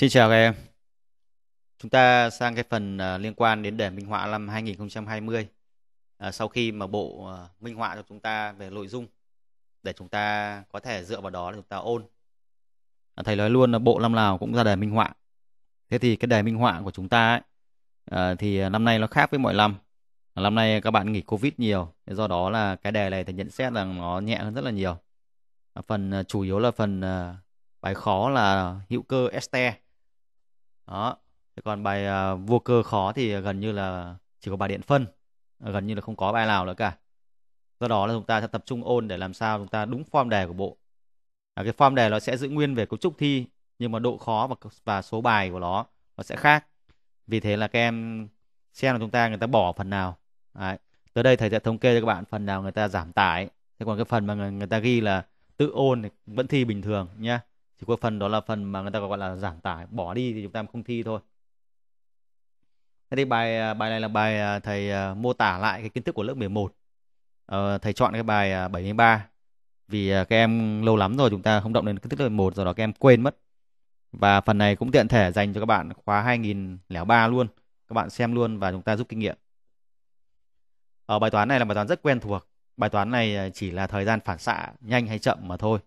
Xin chào các em. Chúng ta sang cái phần à, liên quan đến đề minh họa năm 2020. Uh, à, sau khi mà bộ à, minh họa cho chúng ta về nội dung để chúng ta có thể dựa vào đó để chúng ta ôn. thầy nói luôn là bộ năm nào cũng ra đề minh họa. Thế thì cái đề minh họa của chúng ta ấy, thì năm nay nó khác với mọi năm. Năm nay các bạn nghỉ Covid nhiều, do đó là cái đề này thầy nhận xét rằng nó nhẹ hơn rất là nhiều. Phần chủ yếu là phần bài khó là hữu cơ este đó còn bài à, vô cơ khó thì gần như là chỉ có bài điện phân gần như là không có bài nào nữa cả do đó là chúng ta sẽ tập trung ôn để làm sao chúng ta đúng form đề của bộ à, cái form đề nó sẽ giữ nguyên về cấu trúc thi nhưng mà độ khó và và số bài của nó nó sẽ khác vì thế là các em xem là chúng ta người ta bỏ phần nào Đấy. tới đây thầy sẽ thống kê cho các bạn phần nào người ta giảm tải thế còn cái phần mà người, người ta ghi là tự ôn thì vẫn thi bình thường nhé chỉ có phần đó là phần mà người ta gọi là giảm tải, bỏ đi thì chúng ta không thi thôi. Thế thì bài à, bài này là bài à, thầy à, mô tả lại cái kiến thức của lớp 11. Ờ, thầy chọn cái bài 73 vì các em lâu lắm rồi chúng ta không động đến kiến thức lớp 11 rồi đó các em quên mất. Và phần này cũng tiện thể dành cho các bạn khóa 2003 luôn. Các bạn xem luôn và chúng ta giúp kinh nghiệm. Ở ờ, bài toán này là bài toán rất quen thuộc. Bài toán này chỉ là thời gian phản xạ nhanh hay chậm mà thôi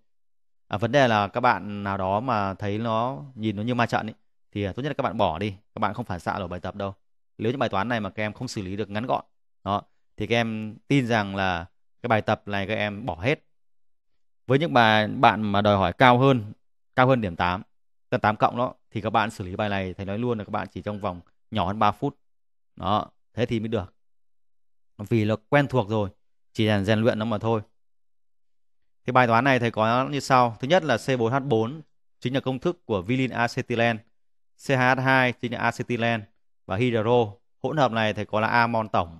à, vấn đề là các bạn nào đó mà thấy nó nhìn nó như ma trận ấy, thì à, tốt nhất là các bạn bỏ đi các bạn không phản xạ đổi bài tập đâu nếu những bài toán này mà các em không xử lý được ngắn gọn đó thì các em tin rằng là cái bài tập này các em bỏ hết với những bài bạn mà đòi hỏi cao hơn cao hơn điểm 8 tám 8 cộng đó thì các bạn xử lý bài này thầy nói luôn là các bạn chỉ trong vòng nhỏ hơn 3 phút đó thế thì mới được vì là quen thuộc rồi chỉ là rèn luyện nó mà thôi thì bài toán này thầy có như sau. Thứ nhất là C4H4 chính là công thức của vilin acetylen. CH2 chính là acetylen và hydro. Hỗn hợp này thầy có là amon tổng.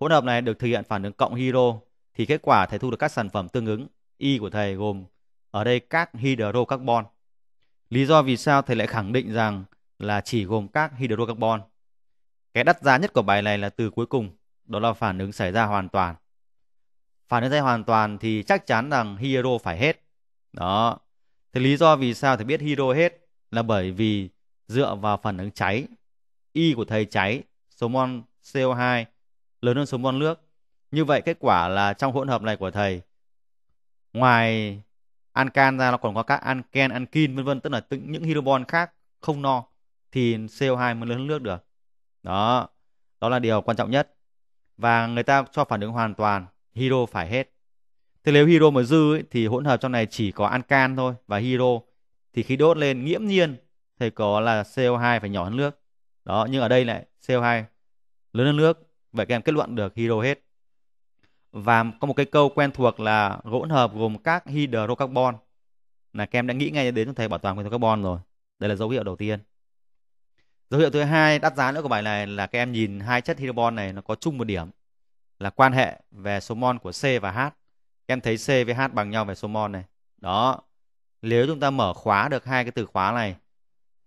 Hỗn hợp này được thực hiện phản ứng cộng hydro thì kết quả thầy thu được các sản phẩm tương ứng. Y của thầy gồm ở đây các hydrocarbon. Lý do vì sao thầy lại khẳng định rằng là chỉ gồm các hydrocarbon. Cái đắt giá nhất của bài này là từ cuối cùng, đó là phản ứng xảy ra hoàn toàn phản ứng tay hoàn toàn thì chắc chắn rằng hero phải hết đó thế lý do vì sao thầy biết hero hết là bởi vì dựa vào phản ứng cháy y của thầy cháy số mol CO2 lớn hơn số mol nước như vậy kết quả là trong hỗn hợp này của thầy ngoài ancan ra nó còn có các anken, ankin vân vân tức là những hydrobon khác không no thì CO2 mới lớn hơn nước được. Đó, đó là điều quan trọng nhất. Và người ta cho phản ứng hoàn toàn hero phải hết thế nếu hero mà dư ấy, thì hỗn hợp trong này chỉ có ancan thôi và hero thì khi đốt lên nghiễm nhiên thì có là CO2 phải nhỏ hơn nước đó nhưng ở đây lại CO2 lớn hơn nước vậy các em kết luận được hydro hết và có một cái câu quen thuộc là hỗn hợp gồm các hydrocarbon là các em đã nghĩ ngay đến cho thầy bảo toàn nguyên tố carbon rồi đây là dấu hiệu đầu tiên dấu hiệu thứ hai đắt giá nữa của bài này là các em nhìn hai chất hydrocarbon này nó có chung một điểm là quan hệ về số mol của C và H. em thấy C với H bằng nhau về số mol này. Đó. Nếu chúng ta mở khóa được hai cái từ khóa này,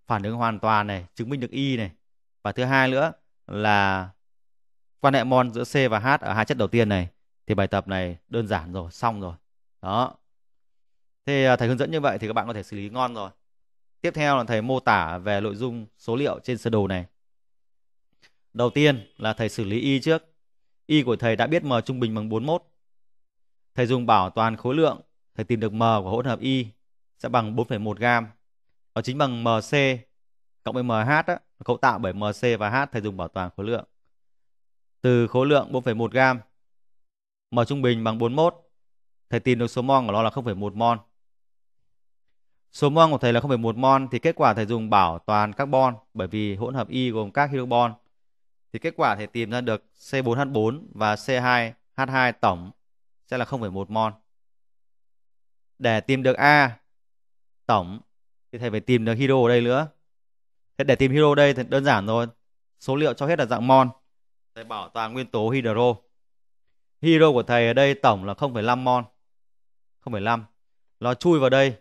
phản ứng hoàn toàn này, chứng minh được Y này. Và thứ hai nữa là quan hệ mol giữa C và H ở hai chất đầu tiên này thì bài tập này đơn giản rồi, xong rồi. Đó. Thế à, thầy hướng dẫn như vậy thì các bạn có thể xử lý ngon rồi. Tiếp theo là thầy mô tả về nội dung số liệu trên sơ đồ này. Đầu tiên là thầy xử lý y trước Y của thầy đã biết M trung bình bằng 41. Thầy dùng bảo toàn khối lượng, thầy tìm được M của hỗn hợp Y sẽ bằng 4,1 gam. Đó chính bằng MC cộng với MH đó, cấu tạo bởi MC và H thầy dùng bảo toàn khối lượng. Từ khối lượng 4,1 gam, M trung bình bằng 41, thầy tìm được số mol của nó là 0,1 mol. Số mol của thầy là 0,1 mol thì kết quả thầy dùng bảo toàn carbon bởi vì hỗn hợp Y gồm các hydrocarbon thì kết quả thì tìm ra được C4H4 và C2H2 tổng sẽ là 0,1 mol. Để tìm được A tổng thì thầy phải tìm được hydro ở đây nữa. Thế để tìm hydro ở đây thì đơn giản thôi Số liệu cho hết là dạng mol. Thầy bảo toàn nguyên tố hydro. Hydro của thầy ở đây tổng là 0,5 mol. 0,5. Nó chui vào đây.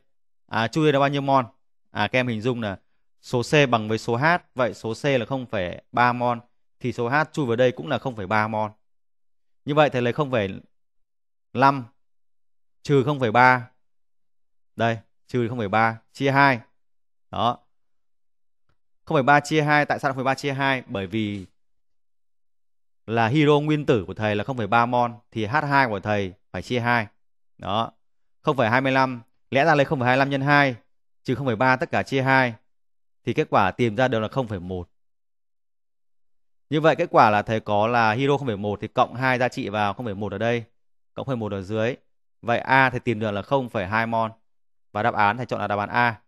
À chui là bao nhiêu mol? À các em hình dung là số C bằng với số H, vậy số C là 0,3 mol thì số H chui vào đây cũng là 0,3 mol. Như vậy thầy lấy 0,5 trừ 0,3. Đây, trừ 0,3 chia 2. Đó. 0,3 chia 2 tại sao 0,3 chia 2? Bởi vì là hero nguyên tử của thầy là 0,3 mol thì H2 của thầy phải chia 2. Đó. 0,25 lẽ ra lấy 0,25 nhân 2 trừ 0,3 tất cả chia 2 thì kết quả tìm ra đều là 0,1. Như vậy kết quả là thầy có là hero 0,1 thì cộng 2 giá trị vào 0,1 ở đây, cộng 0,1 ở dưới. Vậy A thầy tìm được là 0,2 mol. Và đáp án thầy chọn là đáp án A.